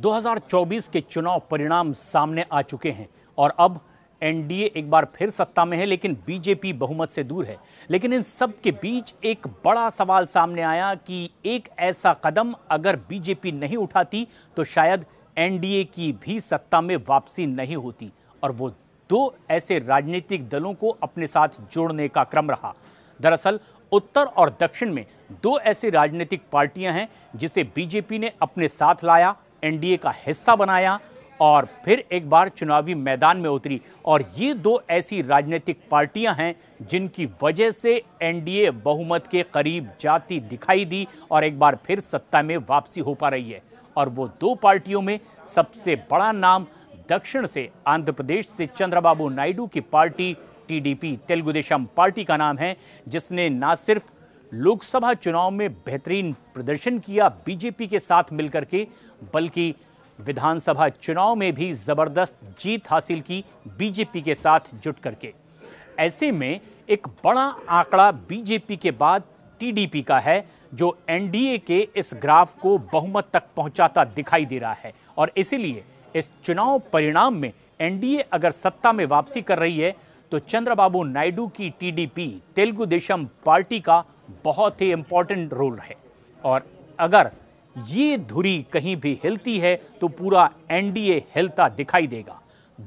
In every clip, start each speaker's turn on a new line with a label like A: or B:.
A: 2024 के चुनाव परिणाम सामने आ चुके हैं और अब एनडीए एक बार फिर सत्ता में है लेकिन बीजेपी बहुमत से दूर है लेकिन इन सब के बीच एक बड़ा सवाल सामने आया कि एक ऐसा कदम अगर बीजेपी नहीं उठाती तो शायद एनडीए की भी सत्ता में वापसी नहीं होती और वो दो ऐसे राजनीतिक दलों को अपने साथ जोड़ने का क्रम रहा दरअसल उत्तर और दक्षिण में दो ऐसी राजनीतिक पार्टियां हैं जिसे बीजेपी ने अपने साथ लाया एनडीए का हिस्सा बनाया और फिर एक बार चुनावी मैदान में उतरी और ये दो ऐसी राजनीतिक पार्टियां हैं जिनकी वजह से एनडीए बहुमत के करीब जाती दिखाई दी और एक बार फिर सत्ता में वापसी हो पा रही है और वो दो पार्टियों में सबसे बड़ा नाम दक्षिण से आंध्र प्रदेश से चंद्रबाबू नायडू की पार्टी टीडीपी तेलुगुदेशम पार्टी का नाम है जिसने ना सिर्फ लोकसभा चुनाव में बेहतरीन प्रदर्शन किया बीजेपी के साथ मिलकर के बल्कि विधानसभा चुनाव में भी जबरदस्त जीत हासिल की बीजेपी के साथ जुट करके ऐसे में एक बड़ा आंकड़ा बीजेपी के बाद टीडीपी का है जो एनडीए के इस ग्राफ को बहुमत तक पहुंचाता दिखाई दे रहा है और इसीलिए इस चुनाव परिणाम में एनडीए अगर सत्ता में वापसी कर रही है तो चंद्रबाबू नायडू की टीडीपी तेलुगु देशम पार्टी का बहुत ही इम्पॉर्टेंट रोल है और अगर ये धुरी कहीं भी हिलती है तो पूरा एनडीए हिलता दिखाई देगा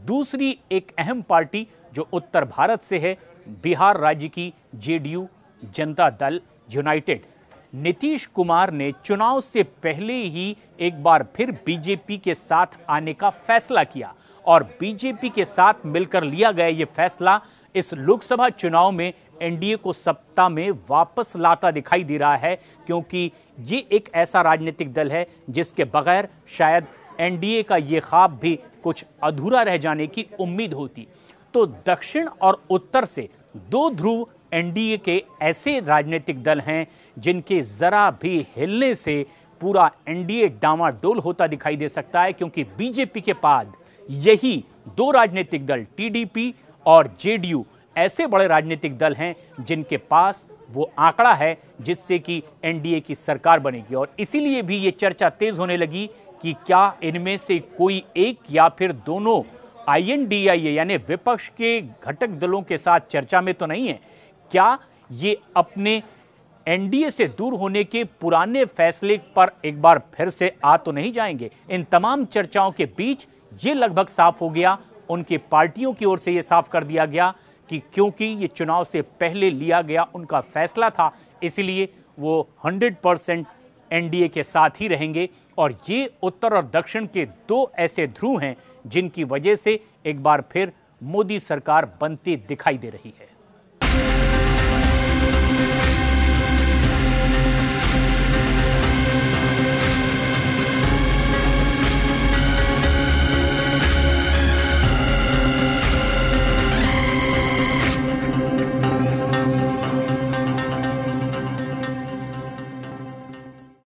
A: दूसरी एक अहम पार्टी जो उत्तर भारत से है बिहार राज्य की जेडीयू जनता दल यूनाइटेड नीतीश कुमार ने चुनाव से पहले ही एक बार फिर बीजेपी के साथ आने का फैसला किया और बीजेपी के साथ मिलकर लिया गया ये फैसला इस लोकसभा चुनाव में एनडीए को सत्ता में वापस लाता दिखाई दे रहा है क्योंकि ये एक ऐसा राजनीतिक दल है जिसके बगैर शायद एनडीए का ये ख्वाब भी कुछ अधूरा रह जाने की उम्मीद होती तो दक्षिण और उत्तर से दो ध्रुव एनडीए के ऐसे राजनीतिक दल हैं जिनके ज़रा भी हिलने से पूरा एनडीए डामाडोल होता दिखाई दे सकता है क्योंकि बीजेपी के बाद यही दो राजनीतिक दल टीडीपी और जेडीयू ऐसे बड़े राजनीतिक दल हैं जिनके पास वो आंकड़ा है जिससे कि एनडीए की सरकार बनेगी और इसीलिए भी ये चर्चा तेज होने लगी कि क्या इनमें से कोई एक या फिर दोनों आईएनडीआईए यानी विपक्ष के घटक दलों के साथ चर्चा में तो नहीं है क्या ये अपने एनडीए से दूर होने के पुराने फैसले पर एक बार फिर से आ तो नहीं जाएंगे इन तमाम चर्चाओं के बीच ये लगभग साफ हो गया उनके पार्टियों की ओर से ये साफ कर दिया गया कि क्योंकि ये चुनाव से पहले लिया गया उनका फैसला था इसलिए वो 100 परसेंट एनडीए के साथ ही रहेंगे और ये उत्तर और दक्षिण के दो ऐसे ध्रुव हैं जिनकी वजह से एक बार फिर मोदी सरकार बनती दिखाई दे रही है